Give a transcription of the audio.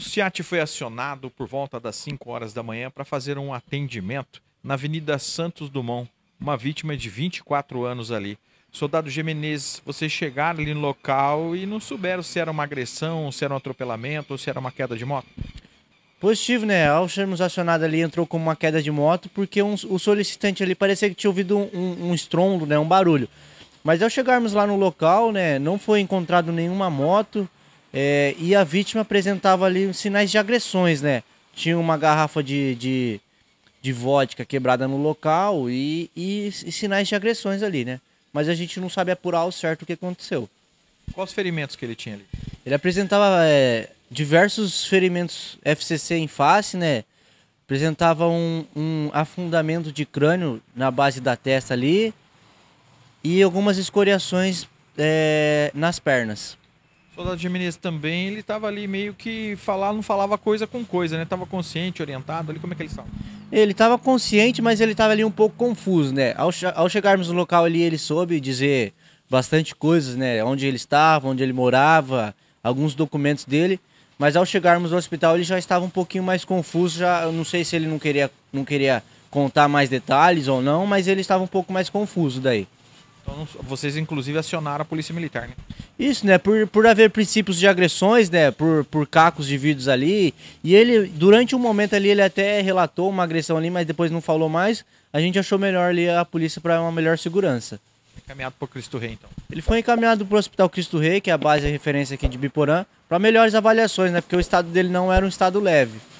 O SIAT foi acionado por volta das 5 horas da manhã para fazer um atendimento na Avenida Santos Dumont, uma vítima de 24 anos ali. Soldado Gemenez, vocês chegaram ali no local e não souberam se era uma agressão, se era um atropelamento ou se era uma queda de moto? Positivo, né? Ao sermos acionados ali, entrou como uma queda de moto, porque um, o solicitante ali parecia que tinha ouvido um, um estrondo, né? Um barulho. Mas ao chegarmos lá no local, né? Não foi encontrado nenhuma moto, é, e a vítima apresentava ali sinais de agressões, né? Tinha uma garrafa de, de, de vodka quebrada no local e, e, e, sinais de agressões ali, né? Mas a gente não sabe apurar ao certo o que aconteceu. Quais ferimentos que ele tinha ali? Ele apresentava é, diversos ferimentos FCC em face, né? Apresentava um, um afundamento de crânio na base da testa ali e algumas escoriações é, nas pernas. Soldado Jimenez também, ele estava ali meio que falar, não falava coisa com coisa, né? Tava consciente, orientado ali, como é que ele estava? Ele estava consciente, mas ele estava ali um pouco confuso, né? Ao, ao chegarmos no local ali, ele soube dizer bastante coisas, né? Onde ele estava, onde ele morava, alguns documentos dele. Mas ao chegarmos no hospital, ele já estava um pouquinho mais confuso, já eu não sei se ele não queria, não queria contar mais detalhes ou não, mas ele estava um pouco mais confuso daí. Então, vocês, inclusive, acionaram a polícia militar, né? Isso, né? Por, por haver princípios de agressões, né? Por, por cacos de vidros ali. E ele, durante um momento ali, ele até relatou uma agressão ali, mas depois não falou mais. A gente achou melhor ali a polícia para uma melhor segurança. Encaminhado para Cristo Rei, então. Ele foi encaminhado para o Hospital Cristo Rei, que é a base de referência aqui de Biporã, para melhores avaliações, né? Porque o estado dele não era um estado leve.